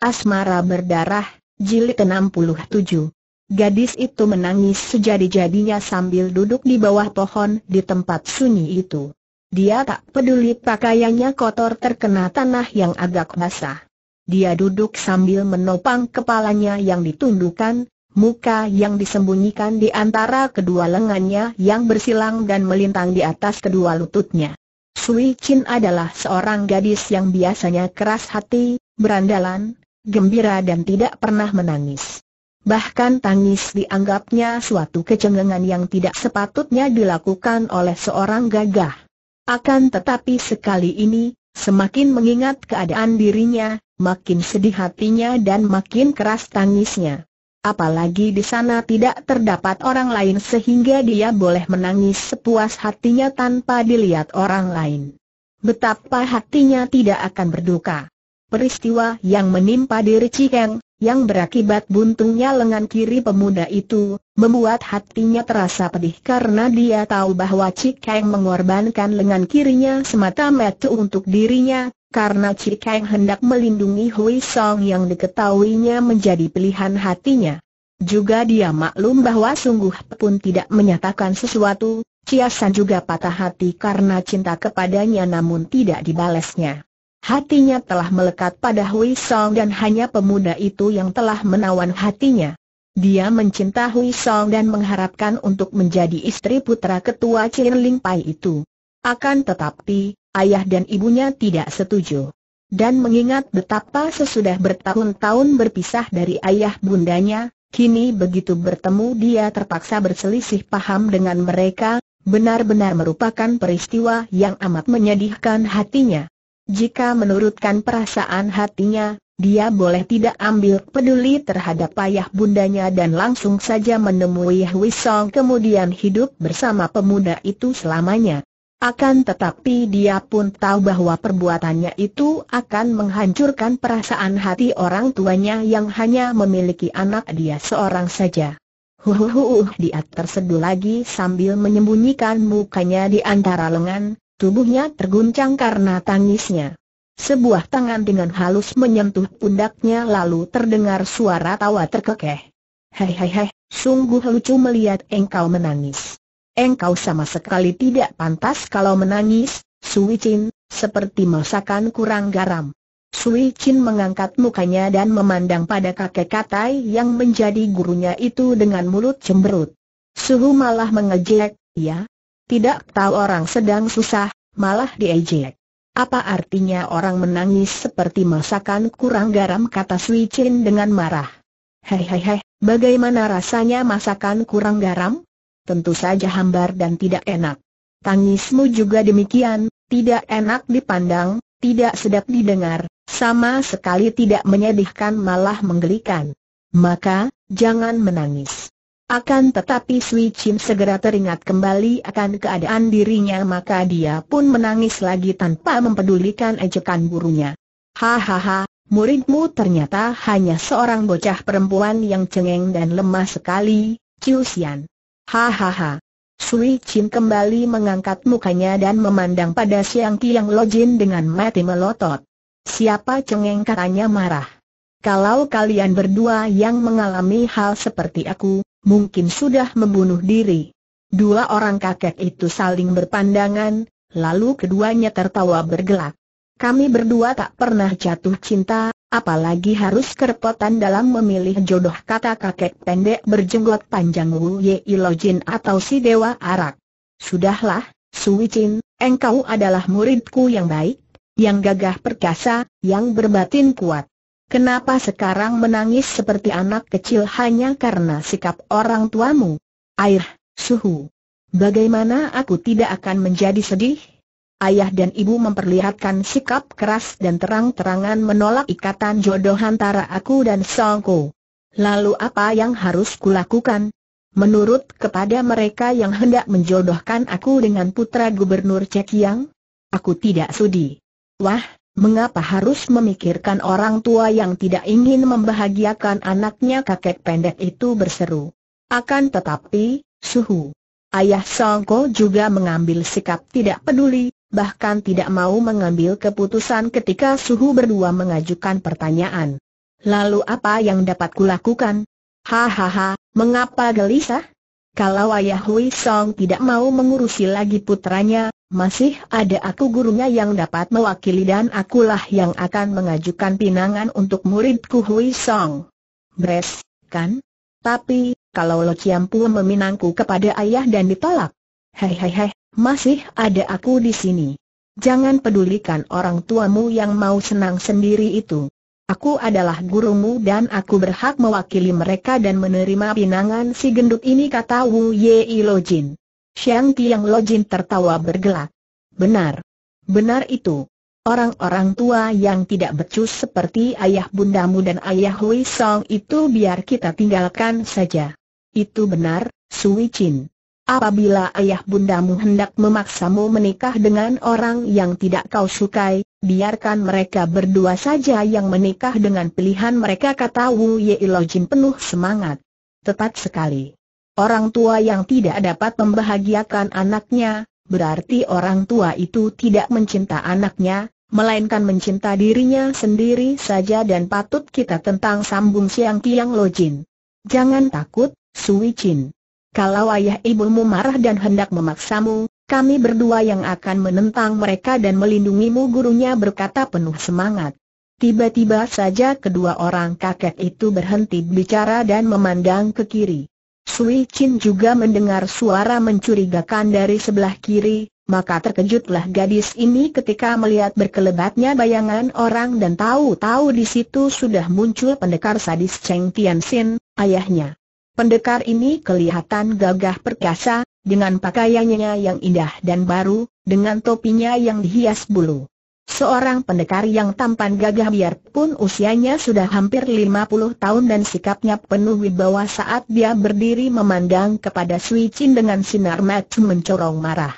Asmara Berdarah, Jilid 67. Gadis itu menangis sejadi-jadinya sambil duduk di bawah pohon di tempat sunyi itu. Dia tak peduli pakaiannya kotor terkena tanah yang agak basah. Dia duduk sambil menopang kepalanya yang ditundukkan, muka yang disembunyikan di antara kedua lengannya yang bersilang dan melintang di atas kedua lututnya. Sui Chin adalah seorang gadis yang biasanya keras hati, berandalan, gembira dan tidak pernah menangis. Bahkan tangis dianggapnya suatu kecengangan yang tidak sepatutnya dilakukan oleh seorang gagah. Akan tetapi sekali ini, semakin mengingat keadaan dirinya, makin sedih hatinya dan makin keras tangisnya. Apalagi di sana tidak terdapat orang lain sehingga dia boleh menangis sepuas hatinya tanpa dilihat orang lain. Betapa hatinya tidak akan berduka. Peristiwa yang menimpa diri Cikeng, yang berakibat buntungnya lengan kiri pemuda itu, membuat hatinya terasa pedih karena dia tahu bahwa Cikeng mengorbankan lengan kirinya semata-mata untuk dirinya, karena Cikeng hendak melindungi Hui Song yang diketahuinya menjadi pilihan hatinya. Juga dia maklum bahwa sungguh pun tidak menyatakan sesuatu, Chia San juga patah hati karena cinta kepadanya namun tidak dibalasnya. Hatinya telah melekat pada Hui Song dan hanya pemuda itu yang telah menawan hatinya. Dia mencinta Hui Song dan mengharapkan untuk menjadi istri putra ketua Chin Ling Pai itu. Akan tetapi, ayah dan ibunya tidak setuju. Dan mengingat betapa sesudah bertahun-tahun berpisah dari ayah bundanya, kini begitu bertemu dia terpaksa berselisih paham dengan mereka, benar-benar merupakan peristiwa yang amat menyedihkan hatinya. Jika menurutkan perasaan hatinya, dia boleh tidak ambil peduli terhadap ayah bundanya dan langsung saja menemui Hui kemudian hidup bersama pemuda itu selamanya. Akan tetapi dia pun tahu bahwa perbuatannya itu akan menghancurkan perasaan hati orang tuanya yang hanya memiliki anak dia seorang saja. Huhuhuh dia tersedul lagi sambil menyembunyikan mukanya di antara lengan, Tubuhnya terguncang karena tangisnya. Sebuah tangan dengan halus menyentuh pundaknya lalu terdengar suara tawa terkekeh. Hei hei hei, sungguh lucu melihat engkau menangis. Engkau sama sekali tidak pantas kalau menangis, Sui Chin, seperti masakan kurang garam. Sui Chin mengangkat mukanya dan memandang pada kakek Katai yang menjadi gurunya itu dengan mulut cemberut. Suhu malah mengejek, ya, tidak tahu orang sedang susah, malah diejek. Apa artinya orang menangis seperti masakan kurang garam kata Sui Chin dengan marah. Hei hei hei, bagaimana rasanya masakan kurang garam? Tentu saja hambar dan tidak enak. Tangismu juga demikian, tidak enak dipandang, tidak sedap didengar, sama sekali tidak menyedihkan malah menggelikan. Maka, jangan menangis. Akan tetapi Sui Chin segera teringat kembali akan keadaan dirinya maka dia pun menangis lagi tanpa mempedulikan ejekan gurunya. Hahaha, muridmu ternyata hanya seorang bocah perempuan yang cengeng dan lemah sekali, Chiu Xian. Hahaha. Sui Chin kembali mengangkat mukanya dan memandang pada Siang Kiang Lojin dengan mati melotot. Siapa cengeng katanya marah. Kalau kalian berdua yang mengalami hal seperti aku, mungkin sudah membunuh diri. Dua orang kakek itu saling berpandangan, lalu keduanya tertawa bergelak. Kami berdua tak pernah jatuh cinta, apalagi harus kerepotan dalam memilih jodoh kata kakek pendek berjenggot panjang Wu Ye Ilojin atau si Dewa Arak. Sudahlah, Sui Chin, engkau adalah muridku yang baik, yang gagah perkasa, yang berbatin kuat. Kenapa sekarang menangis seperti anak kecil hanya karena sikap orang tuamu? Air, suhu. Bagaimana aku tidak akan menjadi sedih? Ayah dan ibu memperlihatkan sikap keras dan terang-terangan menolak ikatan jodoh antara aku dan Songko. Lalu apa yang harus kulakukan? Menurut kepada mereka yang hendak menjodohkan aku dengan putra gubernur Cekiang? Aku tidak sudi. Wah, mengapa harus memikirkan orang tua yang tidak ingin membahagiakan anaknya kakek pendek itu berseru. Akan tetapi, suhu. Ayah Songko juga mengambil sikap tidak peduli, bahkan tidak mau mengambil keputusan ketika suhu berdua mengajukan pertanyaan. Lalu apa yang dapat kulakukan? Hahaha, mengapa gelisah? Kalau ayah Hui Song tidak mau mengurusi lagi putranya, masih ada aku gurunya yang dapat mewakili dan akulah yang akan mengajukan pinangan untuk muridku Hui Song. Bres, kan? Tapi, kalau Lo Chiampu meminangku kepada ayah dan ditolak. Hei hei hei, masih ada aku di sini. Jangan pedulikan orang tuamu yang mau senang sendiri itu. Aku adalah gurumu dan aku berhak mewakili mereka dan menerima pinangan si gendut ini kata Wu Ye Ilojin. Xiang Tiang Lojin tertawa bergelak. Benar. Benar itu. Orang-orang tua yang tidak becus seperti ayah bundamu dan ayah Hui Song itu biar kita tinggalkan saja. Itu benar, Sui Chin. Apabila ayah bundamu hendak memaksamu menikah dengan orang yang tidak kau sukai, biarkan mereka berdua saja yang menikah dengan pilihan mereka kata Wu Ye Lojin penuh semangat. Tepat sekali. Orang tua yang tidak dapat membahagiakan anaknya, berarti orang tua itu tidak mencinta anaknya, melainkan mencinta dirinya sendiri saja dan patut kita tentang sambung siang tiang lojin. Jangan takut, Sui Chin. Kalau ayah ibumu marah dan hendak memaksamu, kami berdua yang akan menentang mereka dan melindungimu gurunya berkata penuh semangat. Tiba-tiba saja kedua orang kakek itu berhenti bicara dan memandang ke kiri. Sui Chin juga mendengar suara mencurigakan dari sebelah kiri, maka terkejutlah gadis ini ketika melihat berkelebatnya bayangan orang dan tahu-tahu di situ sudah muncul pendekar sadis Cheng Tianxin, ayahnya. Pendekar ini kelihatan gagah perkasa, dengan pakaiannya yang indah dan baru, dengan topinya yang dihias bulu. Seorang pendekar yang tampan gagah biarpun usianya sudah hampir 50 tahun dan sikapnya penuh wibawa saat dia berdiri memandang kepada Sui Chin dengan sinar mata mencorong marah.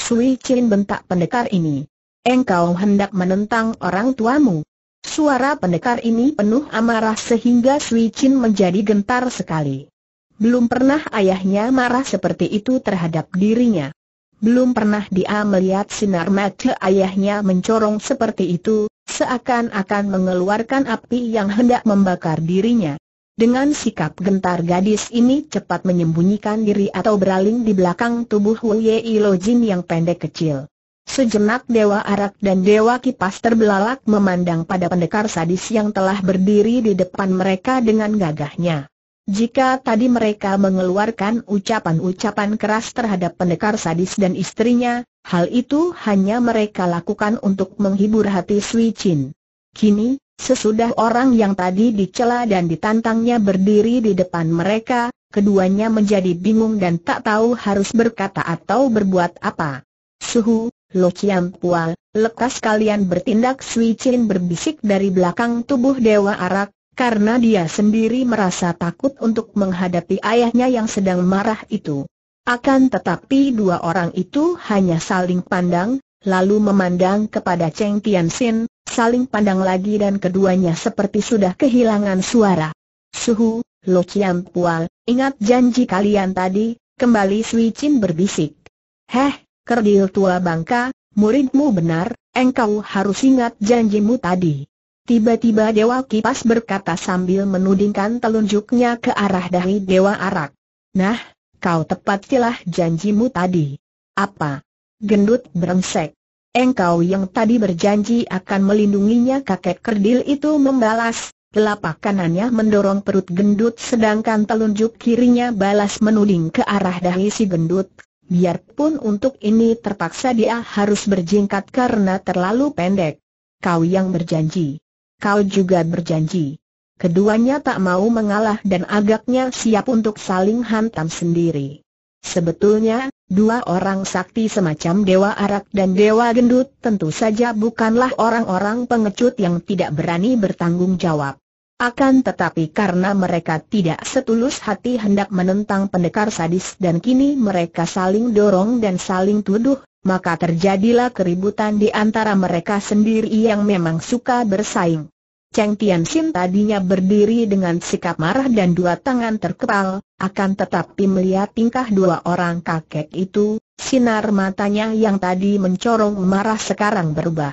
Sui Chin bentak pendekar ini. Engkau hendak menentang orang tuamu. Suara pendekar ini penuh amarah sehingga Sui Chin menjadi gentar sekali. Belum pernah ayahnya marah seperti itu terhadap dirinya belum pernah dia melihat sinar mata ayahnya mencorong seperti itu, seakan-akan mengeluarkan api yang hendak membakar dirinya. Dengan sikap gentar gadis ini cepat menyembunyikan diri atau beraling di belakang tubuh Huye Ilojin yang pendek kecil. Sejenak Dewa Arak dan Dewa Kipas terbelalak memandang pada pendekar sadis yang telah berdiri di depan mereka dengan gagahnya. Jika tadi mereka mengeluarkan ucapan-ucapan keras terhadap pendekar sadis dan istrinya, hal itu hanya mereka lakukan untuk menghibur hati Sui Chin. Kini, sesudah orang yang tadi dicela dan ditantangnya berdiri di depan mereka, keduanya menjadi bingung dan tak tahu harus berkata atau berbuat apa. Suhu, Lo Chiam Pual, lekas kalian bertindak Sui Chin berbisik dari belakang tubuh Dewa Arak, karena dia sendiri merasa takut untuk menghadapi ayahnya yang sedang marah itu. Akan tetapi dua orang itu hanya saling pandang, lalu memandang kepada Cheng Tian Sin, saling pandang lagi dan keduanya seperti sudah kehilangan suara. Suhu, Lo Chiam Pual, ingat janji kalian tadi, kembali Sui Chin berbisik. Heh, kerdil tua bangka, muridmu benar, engkau harus ingat janjimu tadi. Tiba-tiba Dewa Kipas berkata sambil menudingkan telunjuknya ke arah dahi Dewa Arak. Nah, kau tepatilah janjimu tadi. Apa? Gendut berengsek. Engkau yang tadi berjanji akan melindunginya kakek kerdil itu membalas, telapak kanannya mendorong perut gendut sedangkan telunjuk kirinya balas menuding ke arah dahi si gendut. Biarpun untuk ini terpaksa dia harus berjingkat karena terlalu pendek. Kau yang berjanji kau juga berjanji. Keduanya tak mau mengalah dan agaknya siap untuk saling hantam sendiri. Sebetulnya, dua orang sakti semacam Dewa Arak dan Dewa Gendut tentu saja bukanlah orang-orang pengecut yang tidak berani bertanggung jawab. Akan tetapi karena mereka tidak setulus hati hendak menentang pendekar sadis dan kini mereka saling dorong dan saling tuduh, maka terjadilah keributan di antara mereka sendiri yang memang suka bersaing. Cheng Tianxin tadinya berdiri dengan sikap marah dan dua tangan terkepal, akan tetapi melihat tingkah dua orang kakek itu, sinar matanya yang tadi mencorong marah sekarang berubah.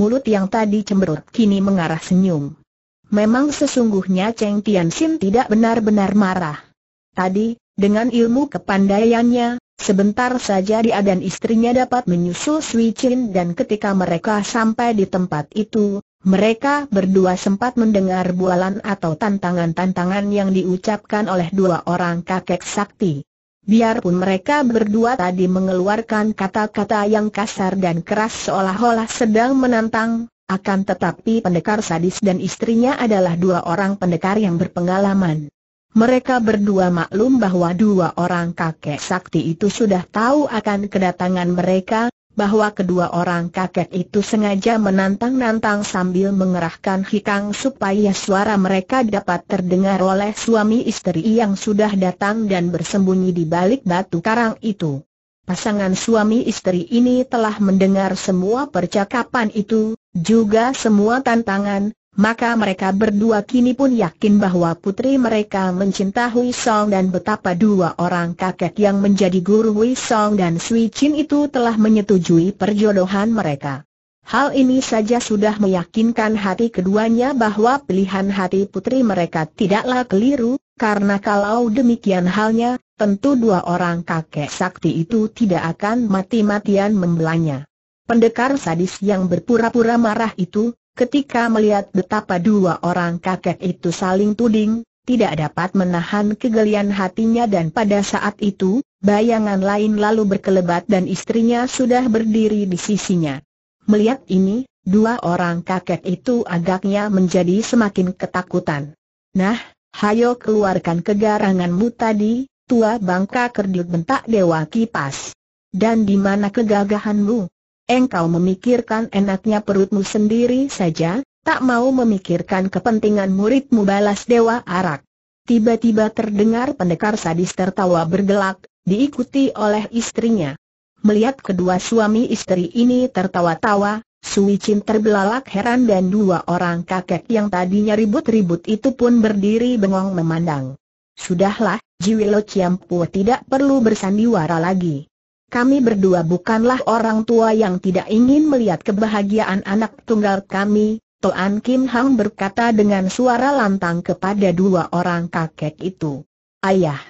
Mulut yang tadi cemberut kini mengarah senyum. Memang sesungguhnya Cheng Tianxin tidak benar-benar marah. Tadi, dengan ilmu kepandaiannya, Sebentar saja dia dan istrinya dapat menyusul Sui Chin dan ketika mereka sampai di tempat itu, mereka berdua sempat mendengar bualan atau tantangan-tantangan yang diucapkan oleh dua orang kakek sakti. Biarpun mereka berdua tadi mengeluarkan kata-kata yang kasar dan keras seolah-olah sedang menantang, akan tetapi pendekar sadis dan istrinya adalah dua orang pendekar yang berpengalaman. Mereka berdua maklum bahwa dua orang kakek sakti itu sudah tahu akan kedatangan mereka, bahwa kedua orang kakek itu sengaja menantang-nantang sambil mengerahkan hikang supaya suara mereka dapat terdengar oleh suami istri yang sudah datang dan bersembunyi di balik batu karang itu. Pasangan suami istri ini telah mendengar semua percakapan itu, juga semua tantangan, maka mereka berdua kini pun yakin bahwa putri mereka mencintai Hui Song dan betapa dua orang kakek yang menjadi guru Hui Song dan Sui Chin itu telah menyetujui perjodohan mereka. Hal ini saja sudah meyakinkan hati keduanya bahwa pilihan hati putri mereka tidaklah keliru, karena kalau demikian halnya, tentu dua orang kakek sakti itu tidak akan mati-matian membelanya. Pendekar sadis yang berpura-pura marah itu, Ketika melihat betapa dua orang kakek itu saling tuding, tidak dapat menahan kegelian hatinya dan pada saat itu, bayangan lain lalu berkelebat dan istrinya sudah berdiri di sisinya. Melihat ini, dua orang kakek itu agaknya menjadi semakin ketakutan. Nah, hayo keluarkan kegaranganmu tadi, tua bangka kerdil bentak dewa kipas. Dan di mana kegagahanmu? engkau memikirkan enaknya perutmu sendiri saja, tak mau memikirkan kepentingan muridmu balas Dewa Arak. Tiba-tiba terdengar pendekar sadis tertawa bergelak, diikuti oleh istrinya. Melihat kedua suami istri ini tertawa-tawa, Sui Chin terbelalak heran dan dua orang kakek yang tadinya ribut-ribut itu pun berdiri bengong memandang. Sudahlah, Jiwilo Ciampu tidak perlu bersandiwara lagi. Kami berdua bukanlah orang tua yang tidak ingin melihat kebahagiaan anak tunggal kami, Toan Kim Hang berkata dengan suara lantang kepada dua orang kakek itu. Ayah,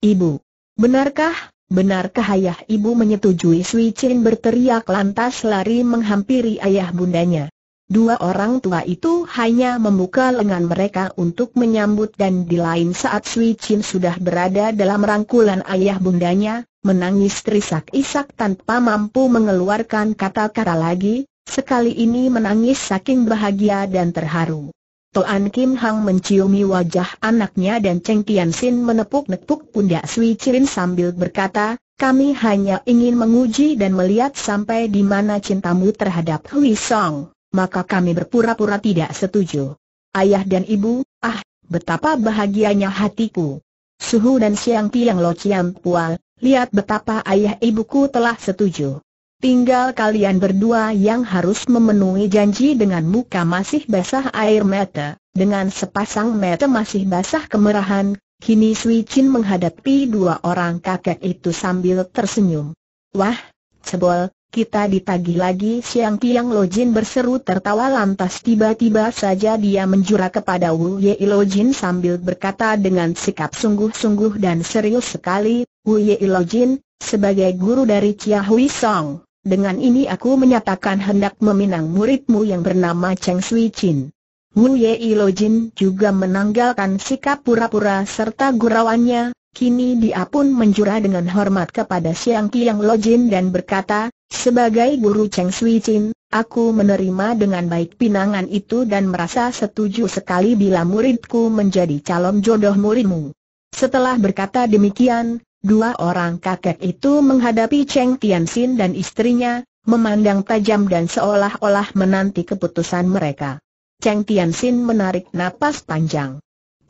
ibu, benarkah, benarkah ayah ibu menyetujui Sui Chin berteriak lantas lari menghampiri ayah bundanya. Dua orang tua itu hanya membuka lengan mereka untuk menyambut dan di lain saat Sui Chin sudah berada dalam rangkulan ayah bundanya, menangis terisak-isak tanpa mampu mengeluarkan kata-kata lagi, sekali ini menangis saking bahagia dan terharu. Toan Kim Hang menciumi wajah anaknya dan Cheng Tian Sin menepuk-nepuk pundak Sui Chirin sambil berkata, kami hanya ingin menguji dan melihat sampai di mana cintamu terhadap Hui Song, maka kami berpura-pura tidak setuju. Ayah dan ibu, ah, betapa bahagianya hatiku. Suhu dan Siang Tiang Lo Chiam Pual, lihat betapa ayah ibuku telah setuju. Tinggal kalian berdua yang harus memenuhi janji dengan muka masih basah air mata, dengan sepasang mata masih basah kemerahan, kini Sui Chin menghadapi dua orang kakek itu sambil tersenyum. Wah, cebol, kita ditagi lagi Siang Tiang Lojin berseru tertawa lantas tiba-tiba saja dia menjura kepada Wu Ye Lojin sambil berkata dengan sikap sungguh-sungguh dan serius sekali, Wu Ye Lojin, sebagai guru dari Chia Hui Song, dengan ini aku menyatakan hendak meminang muridmu yang bernama Cheng Sui Chin. Wu Ye Lojin juga menanggalkan sikap pura-pura serta gurauannya, Kini dia pun menjura dengan hormat kepada Siang Kiang Lojin dan berkata, sebagai guru Cheng Sui Chin, aku menerima dengan baik pinangan itu dan merasa setuju sekali bila muridku menjadi calon jodoh muridmu. Setelah berkata demikian, dua orang kakek itu menghadapi Cheng Tianxin dan istrinya, memandang tajam dan seolah-olah menanti keputusan mereka. Cheng Tianxin menarik napas panjang.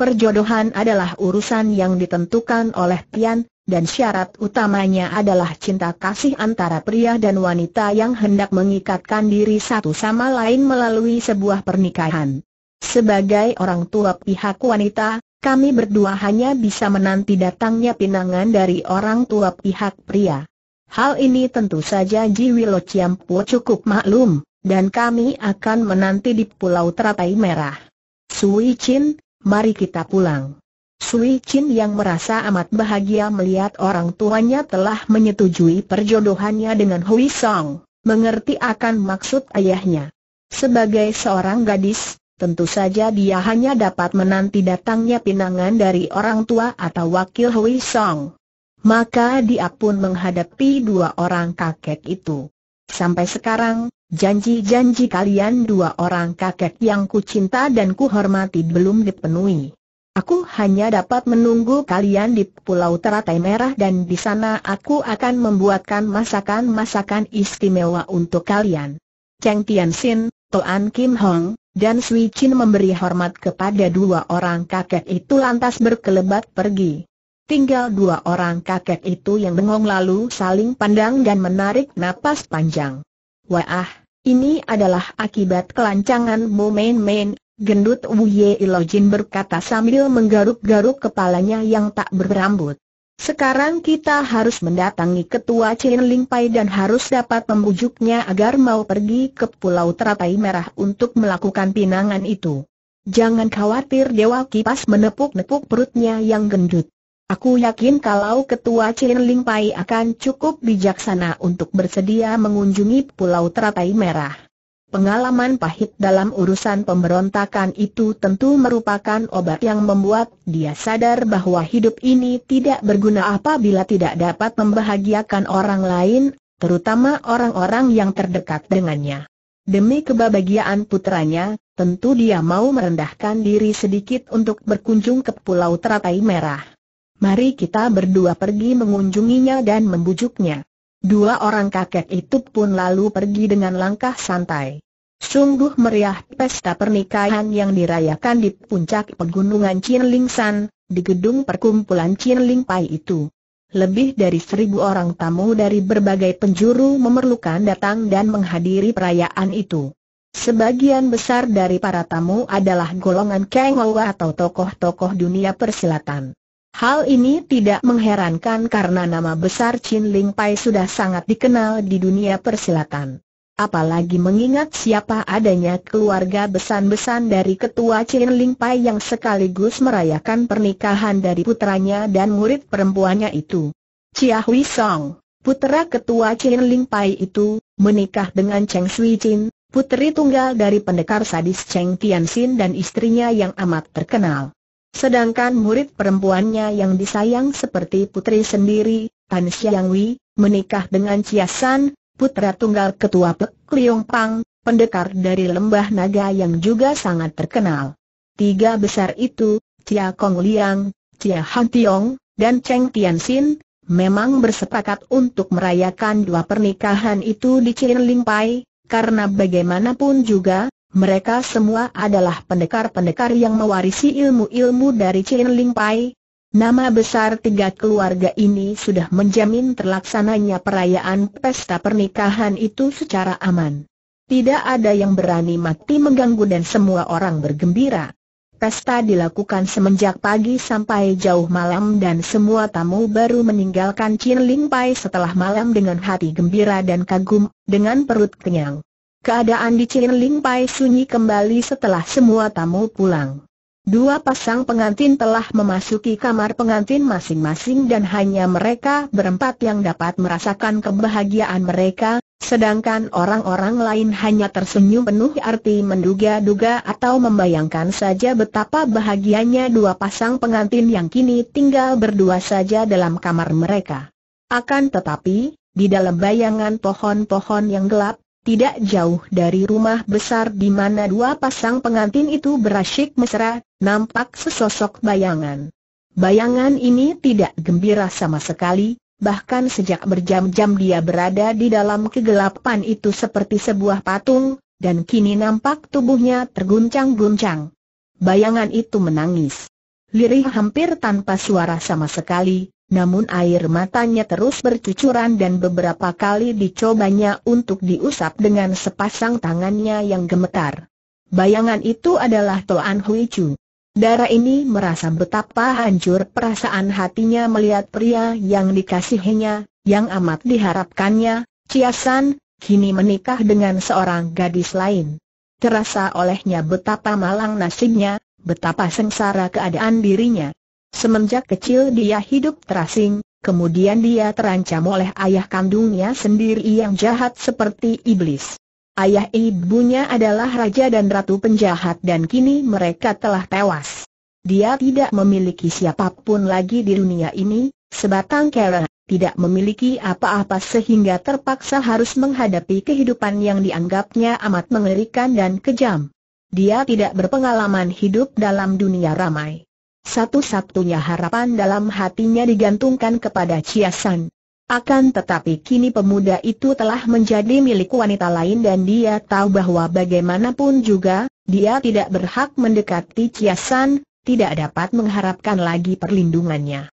Perjodohan adalah urusan yang ditentukan oleh Tian, dan syarat utamanya adalah cinta kasih antara pria dan wanita yang hendak mengikatkan diri satu sama lain melalui sebuah pernikahan. Sebagai orang tua pihak wanita, kami berdua hanya bisa menanti datangnya pinangan dari orang tua pihak pria. Hal ini tentu saja Ji Wilo Ciampu cukup maklum, dan kami akan menanti di Pulau Teratai Merah. Sui Chin, mari kita pulang. Sui Chin yang merasa amat bahagia melihat orang tuanya telah menyetujui perjodohannya dengan Hui Song, mengerti akan maksud ayahnya. Sebagai seorang gadis, tentu saja dia hanya dapat menanti datangnya pinangan dari orang tua atau wakil Hui Song. Maka dia pun menghadapi dua orang kakek itu. Sampai sekarang, Janji-janji kalian dua orang kakek yang kucinta dan kuhormati belum dipenuhi. Aku hanya dapat menunggu kalian di Pulau Teratai Merah dan di sana aku akan membuatkan masakan-masakan istimewa untuk kalian. Cheng Tianxin, Toan Kim Hong, dan Sui Chin memberi hormat kepada dua orang kakek itu lantas berkelebat pergi. Tinggal dua orang kakek itu yang bengong lalu saling pandang dan menarik napas panjang. Wah, ini adalah akibat kelancanganmu main-main, gendut Wuye Ilojin berkata sambil menggaruk-garuk kepalanya yang tak berambut. Sekarang kita harus mendatangi ketua Chen Ling Pai dan harus dapat membujuknya agar mau pergi ke Pulau Teratai Merah untuk melakukan pinangan itu. Jangan khawatir Dewa Kipas menepuk-nepuk perutnya yang gendut. Aku yakin kalau ketua Chin Ling Pai akan cukup bijaksana untuk bersedia mengunjungi Pulau Teratai Merah. Pengalaman pahit dalam urusan pemberontakan itu tentu merupakan obat yang membuat dia sadar bahwa hidup ini tidak berguna apabila tidak dapat membahagiakan orang lain, terutama orang-orang yang terdekat dengannya. Demi kebahagiaan putranya, tentu dia mau merendahkan diri sedikit untuk berkunjung ke Pulau Teratai Merah. Mari kita berdua pergi mengunjunginya dan membujuknya. Dua orang kakek itu pun lalu pergi dengan langkah santai. Sungguh meriah pesta pernikahan yang dirayakan di puncak pegunungan San di gedung perkumpulan Cienling Pai itu. Lebih dari seribu orang tamu dari berbagai penjuru memerlukan datang dan menghadiri perayaan itu. Sebagian besar dari para tamu adalah golongan Kang atau tokoh-tokoh dunia persilatan. Hal ini tidak mengherankan karena nama besar Chin Ling Pai sudah sangat dikenal di dunia persilatan. Apalagi mengingat siapa adanya keluarga besan-besan dari ketua Chin Ling Pai yang sekaligus merayakan pernikahan dari putranya dan murid perempuannya itu. Chia Hui Song, putra ketua Chin Ling Pai itu, menikah dengan Cheng Sui Chin, putri tunggal dari pendekar sadis Cheng Tianxin dan istrinya yang amat terkenal. Sedangkan murid perempuannya yang disayang seperti putri sendiri, Tan Xiang Wei, menikah dengan San, putra tunggal ketua Pek Liong Pang, pendekar dari lembah naga yang juga sangat terkenal. Tiga besar itu, Cia Kong Liang, Cia Han Tiong, dan Cheng Tian Xin, memang bersepakat untuk merayakan dua pernikahan itu di Ling Pai, karena bagaimanapun juga, mereka semua adalah pendekar-pendekar yang mewarisi ilmu-ilmu dari Chin Ling Pai. Nama besar tiga keluarga ini sudah menjamin terlaksananya perayaan pesta pernikahan itu secara aman. Tidak ada yang berani mati mengganggu dan semua orang bergembira. Pesta dilakukan semenjak pagi sampai jauh malam dan semua tamu baru meninggalkan Chin Ling Pai setelah malam dengan hati gembira dan kagum, dengan perut kenyang. Keadaan di Cirling Pai sunyi kembali setelah semua tamu pulang. Dua pasang pengantin telah memasuki kamar pengantin masing-masing dan hanya mereka berempat yang dapat merasakan kebahagiaan mereka, sedangkan orang-orang lain hanya tersenyum penuh arti menduga-duga atau membayangkan saja betapa bahagianya dua pasang pengantin yang kini tinggal berdua saja dalam kamar mereka. Akan tetapi, di dalam bayangan pohon-pohon yang gelap, tidak jauh dari rumah besar di mana dua pasang pengantin itu berasyik mesra, nampak sesosok bayangan. Bayangan ini tidak gembira sama sekali, bahkan sejak berjam-jam dia berada di dalam kegelapan itu seperti sebuah patung, dan kini nampak tubuhnya terguncang-guncang. Bayangan itu menangis. Lirih hampir tanpa suara sama sekali, namun air matanya terus bercucuran dan beberapa kali dicobanya untuk diusap dengan sepasang tangannya yang gemetar. Bayangan itu adalah Toan Hui Chu. Dara ini merasa betapa hancur perasaan hatinya melihat pria yang dikasihinya, yang amat diharapkannya, Ciasan, kini menikah dengan seorang gadis lain. Terasa olehnya betapa malang nasibnya, betapa sengsara keadaan dirinya. Semenjak kecil dia hidup terasing, kemudian dia terancam oleh ayah kandungnya sendiri yang jahat seperti iblis. Ayah ibunya adalah raja dan ratu penjahat dan kini mereka telah tewas. Dia tidak memiliki siapapun lagi di dunia ini, sebatang kera, tidak memiliki apa-apa sehingga terpaksa harus menghadapi kehidupan yang dianggapnya amat mengerikan dan kejam. Dia tidak berpengalaman hidup dalam dunia ramai. Satu-satunya harapan dalam hatinya digantungkan kepada Chiasan. Akan tetapi kini pemuda itu telah menjadi milik wanita lain dan dia tahu bahwa bagaimanapun juga, dia tidak berhak mendekati Ciasan, tidak dapat mengharapkan lagi perlindungannya.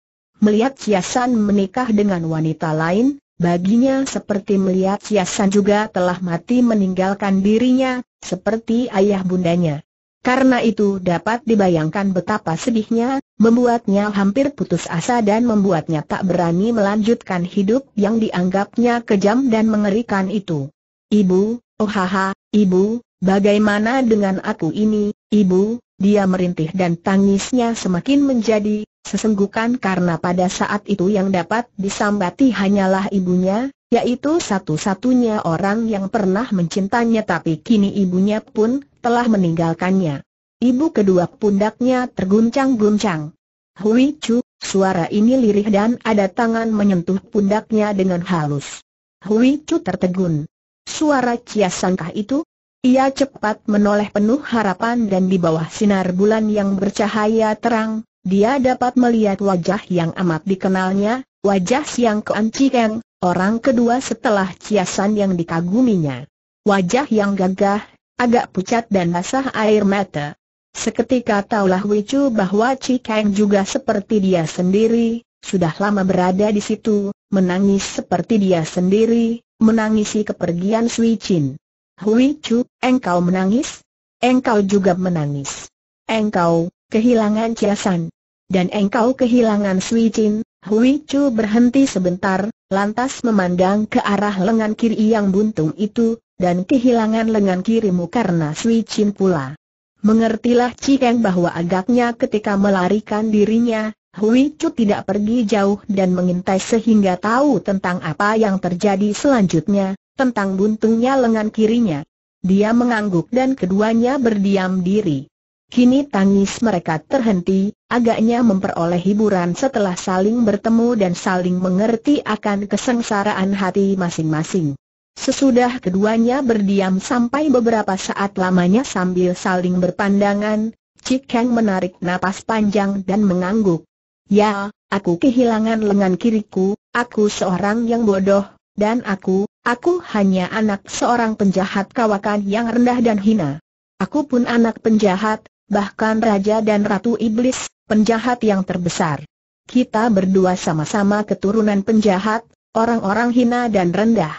Melihat Ciasan menikah dengan wanita lain, baginya seperti melihat Ciasan juga telah mati meninggalkan dirinya, seperti ayah bundanya. Karena itu dapat dibayangkan betapa sedihnya, membuatnya hampir putus asa dan membuatnya tak berani melanjutkan hidup yang dianggapnya kejam dan mengerikan itu. Ibu, oh haha, ibu, bagaimana dengan aku ini, ibu, dia merintih dan tangisnya semakin menjadi sesenggukan karena pada saat itu yang dapat disambati hanyalah ibunya, yaitu satu-satunya orang yang pernah mencintanya tapi kini ibunya pun telah meninggalkannya. Ibu kedua pundaknya terguncang-guncang. Hui Chu, suara ini lirih dan ada tangan menyentuh pundaknya dengan halus. Hui Chu tertegun. Suara cia Sangkah itu ia cepat menoleh penuh harapan dan di bawah sinar bulan yang bercahaya terang, dia dapat melihat wajah yang amat dikenalnya, wajah Siang keancikeng, orang kedua setelah Ciasan yang dikaguminya. Wajah yang gagah, agak pucat dan basah air mata. Seketika taulah Wicu bahwa Cikeng juga seperti dia sendiri, sudah lama berada di situ, menangis seperti dia sendiri, menangisi kepergian Sui Chin. Hui engkau menangis? Engkau juga menangis. Engkau, kehilangan Ciasan. Dan engkau kehilangan Sui Chin, Hui Chu berhenti sebentar, lantas memandang ke arah lengan kiri yang buntung itu, dan kehilangan lengan kirimu karena Sui Chin pula. Mengertilah Cikeng bahwa agaknya ketika melarikan dirinya, Hui Chu tidak pergi jauh dan mengintai sehingga tahu tentang apa yang terjadi selanjutnya, tentang buntungnya lengan kirinya. Dia mengangguk dan keduanya berdiam diri. Kini tangis mereka terhenti, agaknya memperoleh hiburan setelah saling bertemu dan saling mengerti akan kesengsaraan hati masing-masing. Sesudah keduanya berdiam sampai beberapa saat lamanya sambil saling berpandangan, Cik Kang menarik napas panjang dan mengangguk. Ya, aku kehilangan lengan kiriku, aku seorang yang bodoh, dan aku, aku hanya anak seorang penjahat kawakan yang rendah dan hina. Aku pun anak penjahat, bahkan Raja dan Ratu Iblis, penjahat yang terbesar. Kita berdua sama-sama keturunan penjahat, orang-orang hina dan rendah.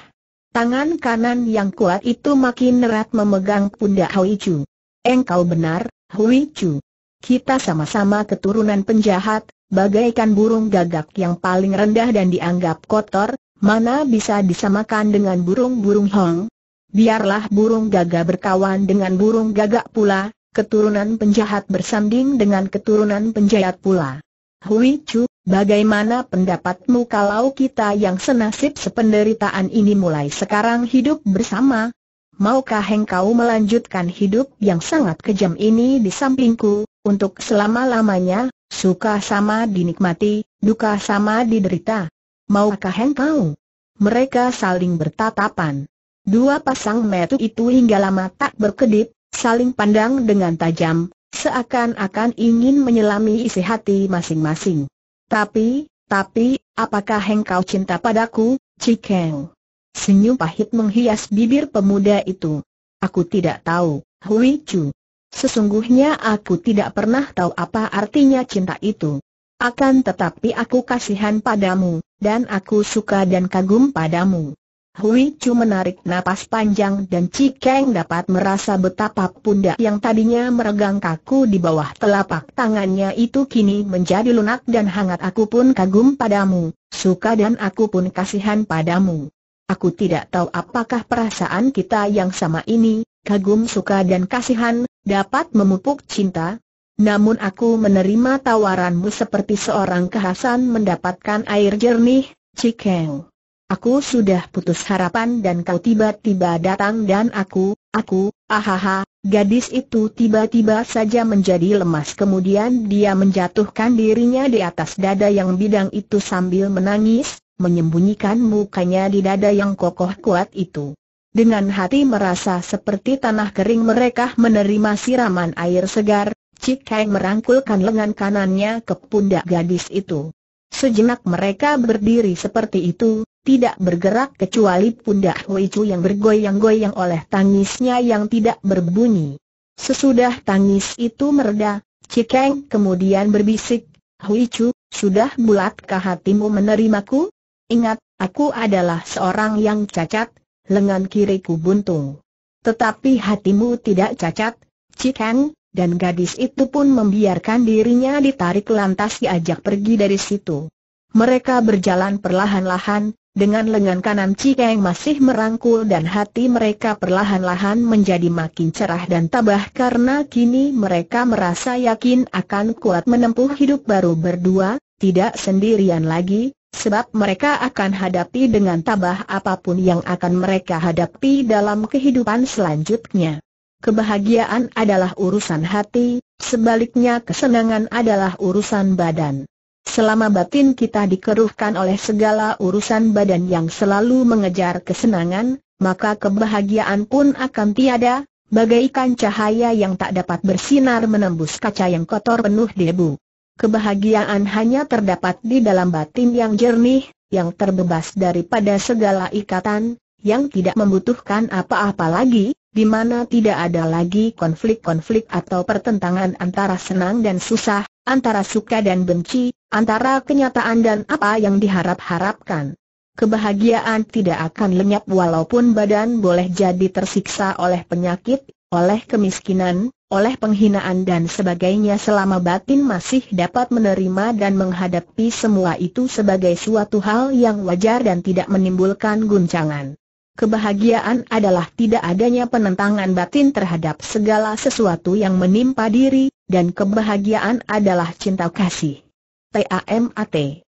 Tangan kanan yang kuat itu makin erat memegang pundak Hui Chu. Engkau benar, Hui Chu. Kita sama-sama keturunan penjahat, bagaikan burung gagak yang paling rendah dan dianggap kotor, mana bisa disamakan dengan burung-burung Hong. Biarlah burung gagak berkawan dengan burung gagak pula, keturunan penjahat bersanding dengan keturunan penjahat pula. Hui Chu, bagaimana pendapatmu kalau kita yang senasib sependeritaan ini mulai sekarang hidup bersama? Maukah engkau melanjutkan hidup yang sangat kejam ini di sampingku, untuk selama-lamanya, suka sama dinikmati, duka sama diderita? Maukah engkau? Mereka saling bertatapan. Dua pasang metu itu hingga lama tak berkedip, saling pandang dengan tajam, seakan-akan ingin menyelami isi hati masing-masing. Tapi, tapi, apakah engkau cinta padaku, Cikeng? Senyum pahit menghias bibir pemuda itu. Aku tidak tahu, Hui Chu. Sesungguhnya aku tidak pernah tahu apa artinya cinta itu. Akan tetapi aku kasihan padamu, dan aku suka dan kagum padamu. Hui Chu menarik napas panjang dan cikeng dapat merasa betapa pundak yang tadinya meregang kaku di bawah telapak tangannya itu kini menjadi lunak dan hangat aku pun kagum padamu, suka dan aku pun kasihan padamu. Aku tidak tahu apakah perasaan kita yang sama ini, kagum suka dan kasihan, dapat memupuk cinta. Namun aku menerima tawaranmu seperti seorang kehasan mendapatkan air jernih, Cikeng. Aku sudah putus harapan dan kau tiba-tiba datang dan aku, aku, ahaha, gadis itu tiba-tiba saja menjadi lemas kemudian dia menjatuhkan dirinya di atas dada yang bidang itu sambil menangis, menyembunyikan mukanya di dada yang kokoh kuat itu. Dengan hati merasa seperti tanah kering mereka menerima siraman air segar, Cik Kang merangkulkan lengan kanannya ke pundak gadis itu. Sejenak mereka berdiri seperti itu, tidak bergerak kecuali pundak Hui Chu yang bergoyang-goyang oleh tangisnya yang tidak berbunyi. Sesudah tangis itu mereda, Cikeng kemudian berbisik, Hui Chu, sudah bulatkah hatimu menerimaku? Ingat, aku adalah seorang yang cacat, lengan kiriku buntung. Tetapi hatimu tidak cacat, Cikeng, dan gadis itu pun membiarkan dirinya ditarik lantas diajak pergi dari situ. Mereka berjalan perlahan-lahan, dengan lengan kanan Cikeng masih merangkul dan hati mereka perlahan-lahan menjadi makin cerah dan tabah karena kini mereka merasa yakin akan kuat menempuh hidup baru berdua, tidak sendirian lagi, sebab mereka akan hadapi dengan tabah apapun yang akan mereka hadapi dalam kehidupan selanjutnya kebahagiaan adalah urusan hati, sebaliknya kesenangan adalah urusan badan. Selama batin kita dikeruhkan oleh segala urusan badan yang selalu mengejar kesenangan, maka kebahagiaan pun akan tiada, bagaikan cahaya yang tak dapat bersinar menembus kaca yang kotor penuh debu. Kebahagiaan hanya terdapat di dalam batin yang jernih, yang terbebas daripada segala ikatan, yang tidak membutuhkan apa-apa lagi, di mana tidak ada lagi konflik-konflik atau pertentangan antara senang dan susah, antara suka dan benci, antara kenyataan dan apa yang diharap-harapkan. Kebahagiaan tidak akan lenyap walaupun badan boleh jadi tersiksa oleh penyakit, oleh kemiskinan, oleh penghinaan dan sebagainya selama batin masih dapat menerima dan menghadapi semua itu sebagai suatu hal yang wajar dan tidak menimbulkan guncangan. Kebahagiaan adalah tidak adanya penentangan batin terhadap segala sesuatu yang menimpa diri, dan kebahagiaan adalah cinta kasih. TAMAT